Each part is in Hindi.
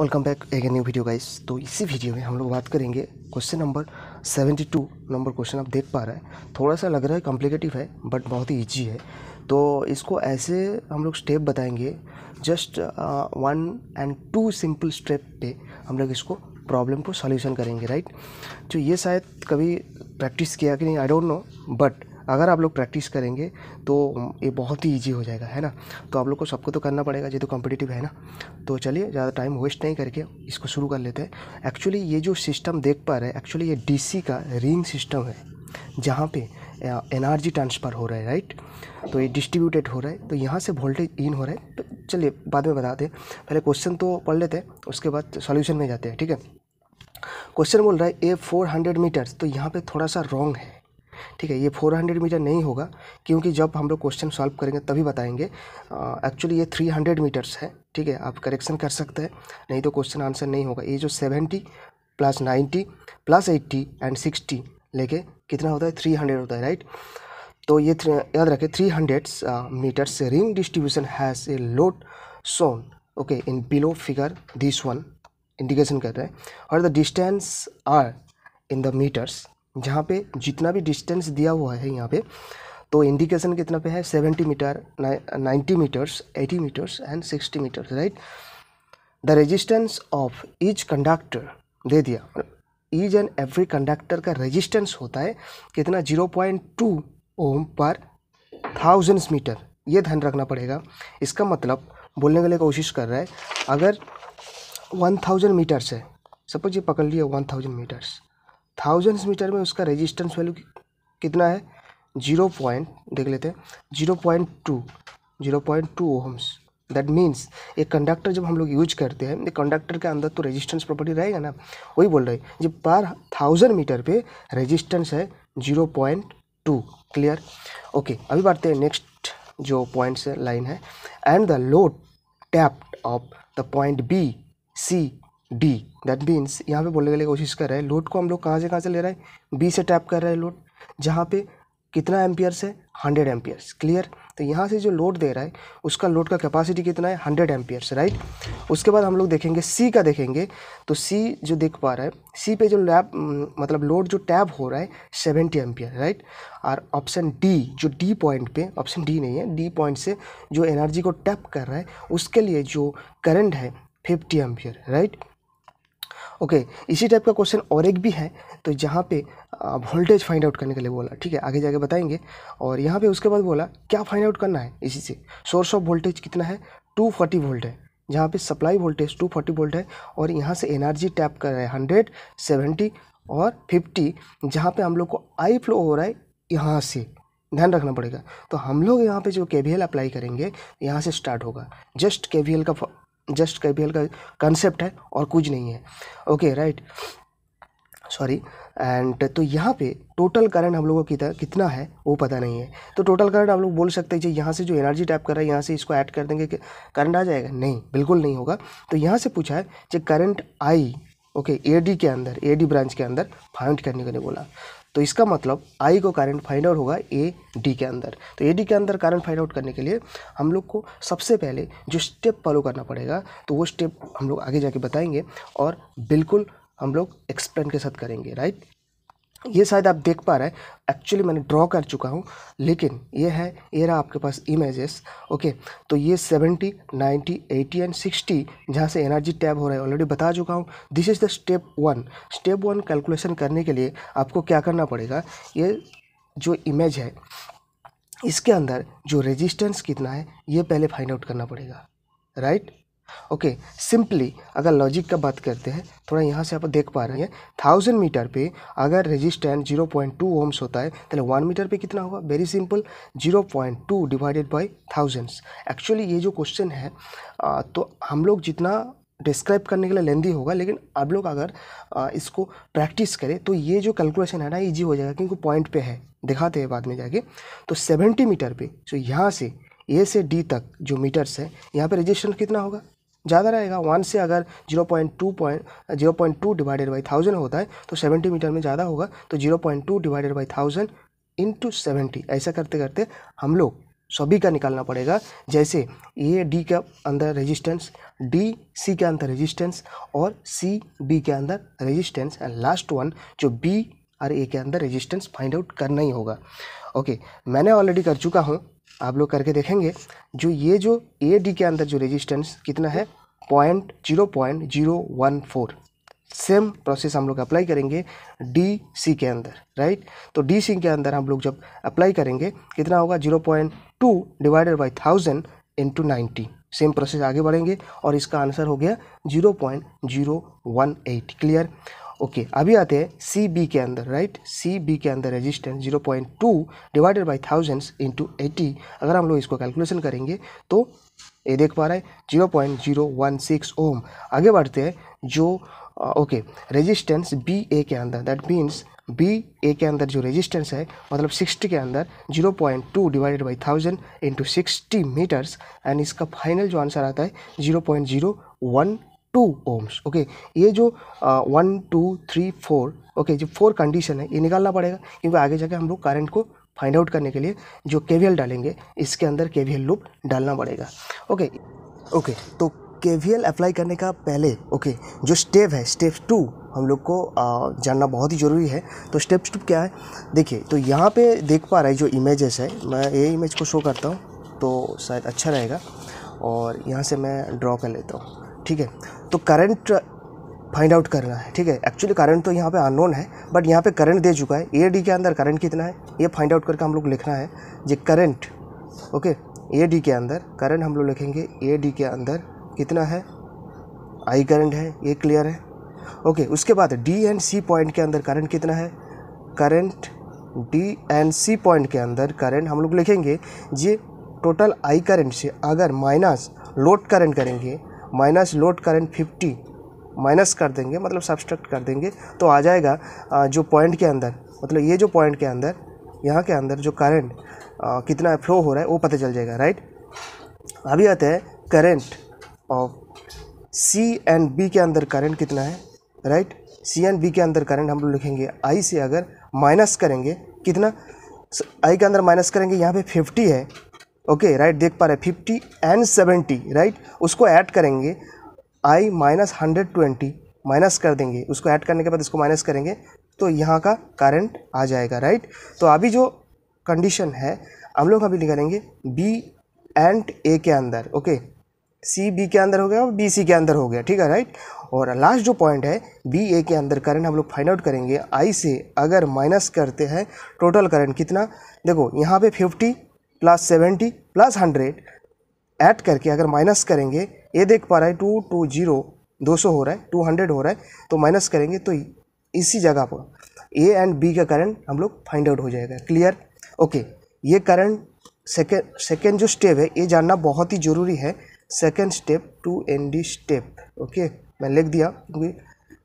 वेलकम बैक एक न्यू वीडियो गाइस तो इसी वीडियो में हम लोग बात करेंगे क्वेश्चन नंबर 72 नंबर क्वेश्चन आप देख पा रहे हैं थोड़ा सा लग रहा है कॉम्प्लिकेटिव है बट बहुत ही ईजी है तो इसको ऐसे हम लोग स्टेप बताएंगे just one and two simple step पे हम लोग इसको प्रॉब्लम को सॉल्यूशन करेंगे राइट तो ये शायद कभी प्रैक्टिस किया कि नहीं आई डोंट नो बट अगर आप लोग प्रैक्टिस करेंगे तो ये बहुत ही ईजी हो जाएगा है ना तो आप लोग को सबको तो करना पड़ेगा ये तो कॉम्पिटिटिव है ना तो चलिए ज़्यादा टाइम वेस्ट नहीं करके इसको शुरू कर लेते हैं एक्चुअली ये जो सिस्टम देख पा रहे हैं एक्चुअली ये डी का रिंग सिस्टम है जहाँ पे एनर्जी ट्रांसफ़र हो रहा है राइट तो ये डिस्ट्रीब्यूटेड हो रहा है तो यहाँ से वोल्टेज इन हो रहा है तो चलिए बाद में बताते हैं पहले क्वेश्चन तो पढ़ लेते हैं उसके बाद सॉल्यूशन में जाते हैं ठीक है क्वेश्चन बोल रहा है ए फोर हंड्रेड मीटर्स तो यहाँ पे थोड़ा सा रॉन्ग है ठीक है ये 400 मीटर नहीं होगा क्योंकि जब हम लोग क्वेश्चन सॉल्व करेंगे तभी बताएंगे एक्चुअली ये 300 मीटर्स है ठीक है आप करेक्शन कर सकते हैं नहीं तो क्वेश्चन आंसर नहीं होगा ये जो 70 प्लस 90 प्लस 80 एंड 60 लेके कितना होता है 300 होता है राइट तो ये याद रखें three hundred metres ring distribution has a load zone okay in below figure this one indication कर रहे हैं और the distance are in the metres जहाँ पे जितना भी डिस्टेंस दिया हुआ है यहाँ पे तो इंडिकेशन कितना पे है seventy metre ninety metres eighty metres and sixty metres right the resistance of each conductor दे दिया ईच एंड एवरी कंडक्टर का रेजिस्टेंस होता है कितना जीरो पॉइंट टू ओम पर थाउजेंड्स मीटर ये ध्यान रखना पड़ेगा इसका मतलब बोलने के लिए कोशिश कर रहा है अगर वन थाउजेंड मीटर्स है सपोज ये पकड़ लिया one thousand metres thousands metre में उसका रेजिस्टेंस वैल्यू कितना है जीरो पॉइंट देख लेते हैं zero point two zero point two ohms that means एक कंडक्टर जब हम लोग यूज करते हैं एक कंडक्टर के अंदर तो रेजिस्टेंस प्रॉपर्टी रहेगा ना वही बोल रहे जब पर थाउजेंड मीटर पे रेजिस्टेंस है zero point two clear okay अभी बढ़ते हैं नेक्स्ट जो पॉइंट्स है लाइन है and the load tapped off the point B C D that means यहाँ पे बोलने के लिए कोशिश कर रहा है लोड को हम लोग कहाँ से कहाँ से ले रहा है बी से टैप कर रहा है लोड जहाँ पे कितना एम्पियर्स है हंड्रेड एम्पियर्स क्लियर तो यहाँ से जो लोड दे रहा है उसका लोड का कैपेसिटी कितना है हंड्रेड एम्पियर्स राइट उसके बाद हम लोग देखेंगे सी का देखेंगे तो सी जो देख पा रहा है सी पे जो लैब मतलब लोड जो टैप हो रहा है सेवेंटी एम्पियर राइट और ऑप्शन डी जो डी पॉइंट पे ऑप्शन डी नहीं है डी पॉइंट से जो एनर्जी को टैप कर रहा है उसके लिए जो करंट है फिफ्टी एम्पियर राइट ओके इसी टाइप का क्वेश्चन और एक भी है तो जहाँ पे वोल्टेज फाइंड आउट करने के लिए बोला ठीक है आगे जाके बताएंगे और यहाँ पे उसके बाद बोला क्या फाइंड आउट करना है इसी से सोर्स ऑफ वोल्टेज कितना है टू फोर्टी वोल्ट है जहाँ पे supply voltage two forty volt है और यहाँ से एनर्जी टैप कर रहा है हंड्रेड सेवेंटी और फिफ्टी जहाँ पर हम लोग को आई फ्लो हो रहा है यहाँ से ध्यान रखना पड़ेगा तो हम लोग यहाँ पे जो के अप्लाई करेंगे यहाँ से स्टार्ट होगा जस्ट के का जस्ट केपीएल का कंसेप्ट है और कुछ नहीं है ओके राइट सॉरी एंड तो यहाँ पे टोटल करंट हम लोगों को कितना कितना है वो पता नहीं है तो टोटल करंट हम लोग बोल सकते हैं जी यहाँ से जो एनर्जी टैप कर रहा है यहाँ से इसको ऐड कर देंगे करंट आ जाएगा नहीं बिल्कुल नहीं होगा तो यहाँ से पूछा है कि करंट आई ओके एडी के अंदर एडी ब्रांच के अंदर फाइंड करने के लिए बोला तो इसका मतलब आई को करंट फाइंड आउट होगा ए डी के अंदर तो ए डी के अंदर करंट फाइंड आउट करने के लिए हम लोग को सबसे पहले जो स्टेप फॉलो करना पड़ेगा तो वो स्टेप हम लोग आगे जाके बताएंगे और बिल्कुल हम लोग एक्सप्लेन के साथ करेंगे राइट ये शायद आप देख पा रहे हैं एक्चुअली मैंने ड्रॉ कर चुका हूँ लेकिन ये है ये रहा आपके पास इमेजेस ओके तो ये 70, 90, 80 एंड 60 जहाँ से एनर्जी टैब हो रहा है ऑलरेडी बता चुका हूँ this is the step one step one calculation करने के लिए आपको क्या करना पड़ेगा ये जो इमेज है इसके अंदर जो रेजिस्टेंस कितना है ये पहले फाइंड आउट करना पड़ेगा राइट right? ओके सिंपली अगर लॉजिक का बात करते हैं थोड़ा यहाँ से आप देख पा रहे हैं थाउजेंड मीटर पे अगर resistance zero point two ohms होता है तो वन मीटर पे कितना होगा very simple zero point two divided by thousands actually ये जो क्वेश्चन है आ, तो हम लोग जितना डिस्क्राइब करने के लिए लेंदी होगा लेकिन आप लोग अगर आ, इसको प्रैक्टिस करें तो ये जो कैलकुलेशन है ना ईजी हो जाएगा क्योंकि पॉइंट पे है दिखाते हैं बाद में जाके तो सेवेंटी मीटर पे सो यहाँ से ए से डी तक जो मीटर्स है यहाँ पे रजिस्ट्रेंस कितना होगा ज़्यादा रहेगा वन से अगर zero point two point zero point two divided by thousand होता है तो सेवेंटी मीटर में ज़्यादा होगा तो zero point two divided by thousand into seventy ऐसा करते करते हम लोग सभी का निकालना पड़ेगा जैसे ए डी के अंदर रेजिस्टेंस डी सी के अंदर रेजिस्टेंस और सी बी के अंदर रेजिस्टेंस एंड लास्ट वन जो बी और ए के अंदर रेजिस्टेंस फाइंड आउट करना ही होगा ओके मैंने ऑलरेडी कर चुका हूँ आप लोग करके देखेंगे जो ये जो ए डी के अंदर जो रेजिस्टेंस कितना है point zero point zero one four same process हम लोग अप्लाई करेंगे डी सी के अंदर राइट तो डी सी के अंदर हम लोग जब अप्लाई करेंगे कितना होगा zero point two divided by thousand into ninety same process आगे बढ़ेंगे और इसका आंसर हो गया zero point zero one eight clear okay okay, अभी आते हैं सी बी के अंदर राइट सी बी के अंदर resistance zero point two divided by thousands into eighty अगर हम लोग इसको कैलकुलेशन करेंगे तो ये देख पा रहा है zero point zero one six ohm आगे बढ़ते हैं जो ओके रेजिस्टेंस बी ए के अंदर दैट मीन्स बी ए के अंदर जो रेजिस्टेंस है मतलब सिक्सटी के अंदर zero point two divided by thousand into sixty metres and इसका फाइनल जो आंसर आता है zero point zero one two ohms okay ये जो one two three four okay जो फोर कंडीशन है ये निकालना पड़ेगा क्योंकि आगे जाके हम लोग करंट को फाइंड आउट करने के लिए जो केवीएल डालेंगे इसके अंदर केवीएल लूप डालना पड़ेगा ओके ओके तो केवीएल अप्लाई करने का पहले ओके जो स्टेप है स्टेप टू हम लोग को जानना बहुत ही ज़रूरी है तो स्टेप टू क्या है देखिए तो यहाँ पे देख पा रहे जो इमेजेस है मैं ये इमेज को शो करता हूँ तो शायद अच्छा रहेगा और यहाँ से मैं ड्रॉ कर लेता हूँ ठीक है तो करंट फाइंड आउट करना है ठीक है एक्चुअली करंट तो यहाँ पे अननोन है बट यहाँ पे करंट दे चुका है ए डी के अंदर करंट कितना है ये फाइंड आउट करके हम लोग लिखना है J current okay A D के अंदर करंट हम लोग लिखेंगे ए डी के अंदर कितना है आई करंट है ये क्लियर है ओके उसके बाद डी एंड सी पॉइंट के अंदर करंट कितना है current D and C point के अंदर करंट हम लोग लिखेंगे जे टोटल आई करंट से अगर माइनस लोड करंट करेंगे माइनस लोड करंट 50 माइनस कर देंगे मतलब सब्सट्रैक्ट कर देंगे तो आ जाएगा जो पॉइंट के अंदर मतलब ये जो पॉइंट के अंदर यहाँ के अंदर जो करंट कितना फ्लो हो रहा है वो पता चल जाएगा राइट अभी आते हैं current of C and B के अंदर करंट कितना है राइट सी एंड बी के अंदर करंट हम लोग लिखेंगे आई से अगर माइनस करेंगे कितना आई के अंदर माइनस करेंगे यहाँ पे फिफ्टी है ओके राइट देख पा रहे फिफ्टी एंड सेवेंटी राइट उसको ऐड करेंगे I minus hundred twenty minus कर देंगे उसको ऐड करने के बाद इसको माइनस करेंगे तो यहाँ का करंट आ जाएगा राइट तो अभी जो कंडीशन है हम लोग अभी निकालेंगे बी एंड ए के अंदर ओके सी बी के अंदर हो गया और बी सी के अंदर हो गया ठीक है राइट और लास्ट जो पॉइंट है बी ए के अंदर करंट हम लोग फाइंड आउट करेंगे आई से अगर माइनस करते हैं टोटल करंट कितना देखो यहाँ पे fifty plus seventy plus hundred add करके अगर माइनस करेंगे ये देख पा रहा है टू टू जीरो दो सौ हो रहा है टू हंड्रेड हो रहा है तो माइनस करेंगे तो इसी जगह पर ए एंड बी का करंट हम लोग फाइंड आउट हो जाएगा क्लियर ओके ये करंट सेकेंड सेकेंड जो स्टेप है ये जानना बहुत ही ज़रूरी है second step two and D step okay मैं लिख दिया क्योंकि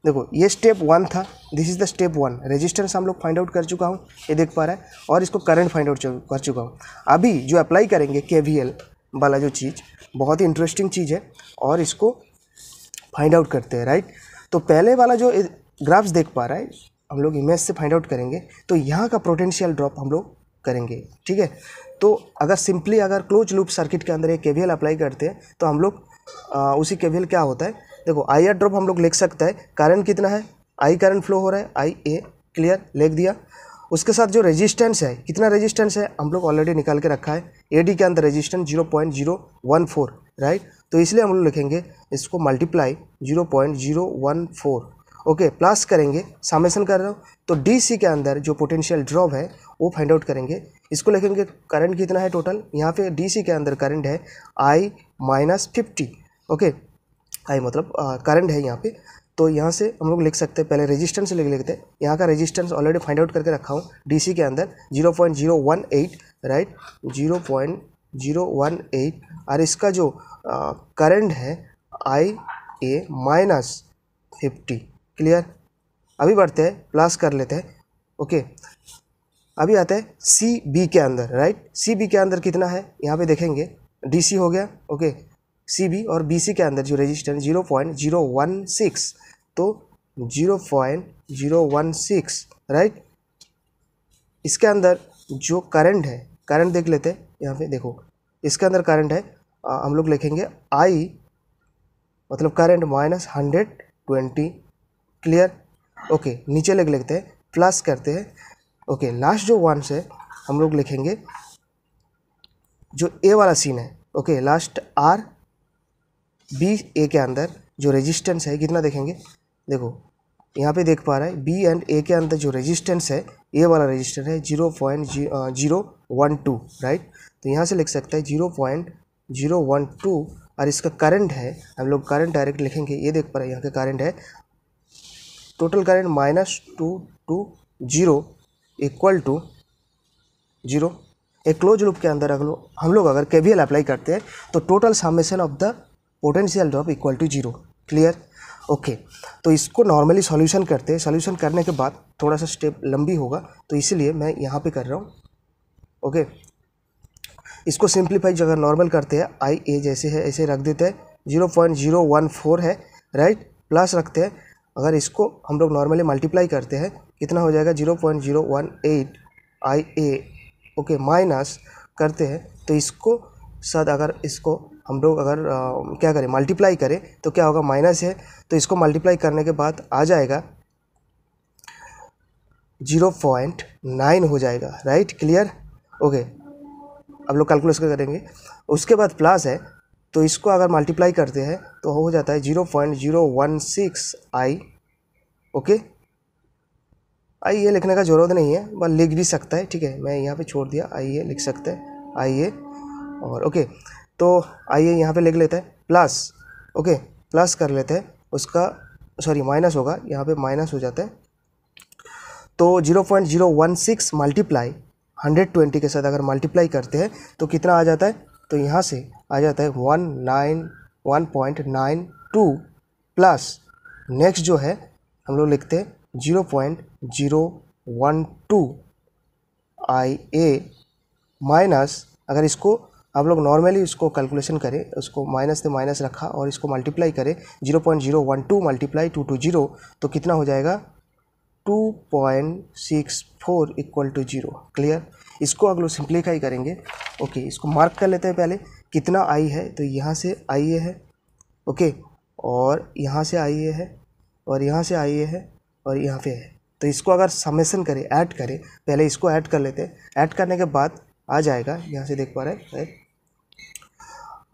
देखो ये स्टेप वन था this is the step one resistance हम लोग फाइंड आउट कर चुका हूँ ये देख पा रहा है और इसको करंट फाइंड आउट कर चुका हूँ अभी जो अप्लाई करेंगे के वाला जो चीज़ बहुत ही इंटरेस्टिंग चीज़ है और इसको फाइंड आउट करते हैं राइट तो पहले वाला जो ग्राफ्स देख पा रहा है हम लोग इमेज से फाइंड आउट करेंगे तो यहाँ का पोटेंशियल ड्रॉप हम लोग करेंगे ठीक है तो अगर सिंपली अगर क्लोज लूप सर्किट के अंदर एक केवीएल अप्लाई करते हैं तो हम लोग उसी केवीएल क्या होता है देखो आई आर ड्रॉप हम लोग लिख सकते हैं करंट कितना है आई करंट फ्लो हो रहा है आई ए क्लियर लिख दिया उसके साथ जो रेजिस्टेंस है कितना रेजिस्टेंस है हम लोग ऑलरेडी निकाल के रखा है ए डी के अंदर resistance zero point zero one four right तो इसलिए हम लोग लिखेंगे इसको multiply zero point zero one four okay plus करेंगे सामेसन कर रहे हो तो डी सी के अंदर जो पोटेंशियल ड्रॉप है वो फाइंड आउट करेंगे इसको लिखेंगे करंट कितना है टोटल यहाँ पे डी सी के अंदर करंट है I minus fifty okay I मतलब करंट है यहाँ पे तो यहाँ से हम लोग लिख सकते हैं पहले रेजिस्टेंस लिख लेते हैं यहाँ का रेजिस्टेंस ऑलरेडी फाइंड आउट करके रखा हूँ डीसी के अंदर zero point zero one eight right zero point zero one eight और इसका जो करंट है I A minus fifty clear अभी बढ़ते हैं प्लस कर लेते हैं ओके अभी आता है सी बी के अंदर राइट सी बी के अंदर कितना है यहाँ पे देखेंगे डी सी हो गया ओके सी बी और बी सी के अंदर जो resistance zero point zero one six तो zero point zero one six right इसके अंदर जो करंट है करंट देख लेते हैं यहाँ पे देखो इसके अंदर करंट है आ, हम लोग लिखेंगे आई मतलब current minus hundred twenty clear okay नीचे लेके लेते हैं प्लस करते हैं ओके लास्ट जो वंस है हम लोग लिखेंगे जो ए वाला सीन है okay last R B A के अंदर जो रेजिस्टेंस है कितना देखेंगे देखो यहाँ पे देख पा रहा है बी एंड ए के अंदर जो रेजिस्टेंस है ए वाला रेजिस्टेंस है zero point zero one two right तो यहाँ से लिख सकते हैं zero point zero one two और इसका करंट है हम लोग करंट डायरेक्ट लिखेंगे ये देख पा रहे हैं यहाँ का करंट है total current minus two two zero equal to zero एक क्लोज लूप के अंदर अगर हम लोग अगर के अप्लाई करते हैं तो total summation of the potential drop equal to zero clear okay तो इसको नॉर्मली सॉल्यूशन करते हैं सॉल्यूशन करने के बाद थोड़ा सा स्टेप लंबी होगा तो इसीलिए मैं यहाँ पे कर रहा हूँ ओके इसको सिंप्लीफाई जगह नॉर्मल करते हैं आई ए जैसे है ऐसे रख देते हैं zero point zero one four है राइट प्लस रखते हैं अगर इसको हम लोग नॉर्मली मल्टीप्लाई करते हैं कितना हो जाएगा zero point zero one eight I A okay minus करते हैं तो इसको साथ अगर इसको हम लोग अगर आ, क्या करें मल्टीप्लाई करें तो क्या होगा माइनस है तो इसको मल्टीप्लाई करने के बाद आ जाएगा जीरो पॉइंट नाइन हो जाएगा राइट क्लियर ओके अब लोग कैलकुलेशन करेंगे उसके बाद प्लस है तो इसको अगर मल्टीप्लाई करते हैं तो हो जाता है zero point zero one six I okay I ये लिखने का ज़रूरत नहीं है बस लिख भी सकता है ठीक है मैं यहाँ पे छोड़ दिया आई ये लिख सकते हैं आई ये और ओके तो आइए यहाँ पे लिख लेते हैं प्लस ओके प्लस कर लेते हैं उसका सॉरी माइनस होगा यहाँ पे माइनस हो जाता है तो zero point zero one six multiply hundred twenty के साथ अगर मल्टीप्लाई करते हैं तो कितना आ जाता है तो यहाँ से आ जाता है one nine one point nine two plus next जो है हम लोग लिखते हैं zero point zero one two I A minus अगर इसको आप लोग नॉर्मली इसको कैलकुलेशन करें उसको माइनस से माइनस रखा और इसको मल्टीप्लाई करें zero point zero one two multiply two two zero तो कितना हो जाएगा two point six four equal to zero clear इसको लोग सिंप्लीफाई करेंगे ओके इसको मार्क कर लेते हैं पहले कितना आई है तो यहाँ से आई ए है ओके और यहाँ से आई ए है और यहाँ से आई ए है और यहाँ पे है तो इसको अगर समेसन करें ऐड करें पहले इसको ऐड कर लेते हैं ऐड करने के बाद आ जाएगा यहाँ से देख पा रहे हैं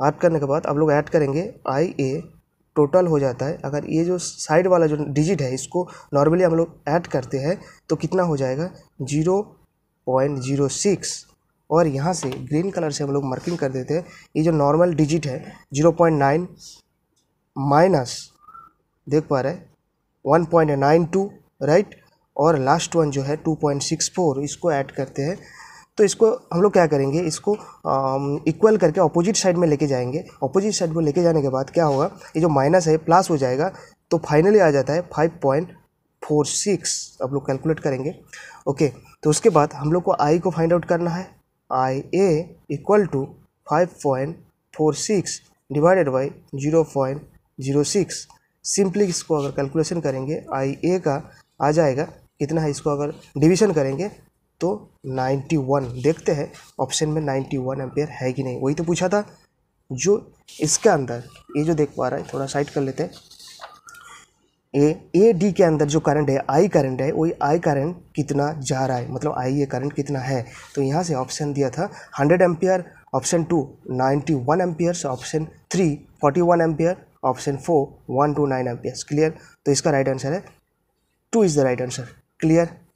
ऐड करने के बाद आप लोग ऐड करेंगे आई ए टोटल हो जाता है अगर ये जो साइड वाला जो डिजिट है इसको नॉर्मली हम लोग ऐड करते हैं तो कितना हो जाएगा जीरो पॉइंट जीरो सिक्स और यहाँ से ग्रीन कलर से हम लोग मार्किंग कर देते हैं ये जो नॉर्मल डिजिट है जीरो पॉइंट नाइन माइनस देख पा रहे one point nine two right और लास्ट वन जो है टू पॉइंट सिक्स फोर इसको ऐड करते हैं तो इसको हम लोग क्या करेंगे इसको इक्वल करके अपोजिट साइड में लेके जाएंगे अपोजिट साइड में लेके जाने के बाद क्या होगा ये जो माइनस है प्लस हो जाएगा तो फाइनली आ जाता है फाइव पॉइंट फोर सिक्स आप लोग कैलकुलेट करेंगे ओके तो उसके बाद हम लोग को आई को फाइंड आउट करना है I A equal to five point four six divided by zero point zero six simply इसको अगर कैलकुलेशन करेंगे आई ए का आ जाएगा कितना है इसको अगर डिवीजन करेंगे तो 91 देखते हैं ऑप्शन में 91 एम्पियर है कि नहीं वही तो पूछा था जो इसके अंदर ये जो देख पा रहा है थोड़ा साइड कर लेते हैं ए ए डी के अंदर जो करंट है आई करंट है वही आई करंट कितना जा रहा है मतलब आई ये करंट कितना है तो यहाँ से ऑप्शन दिया था hundred ampere option two ninety one amperes option three forty one ampere option four one two nine amperes clear तो इसका राइट आंसर है two is the right answer clear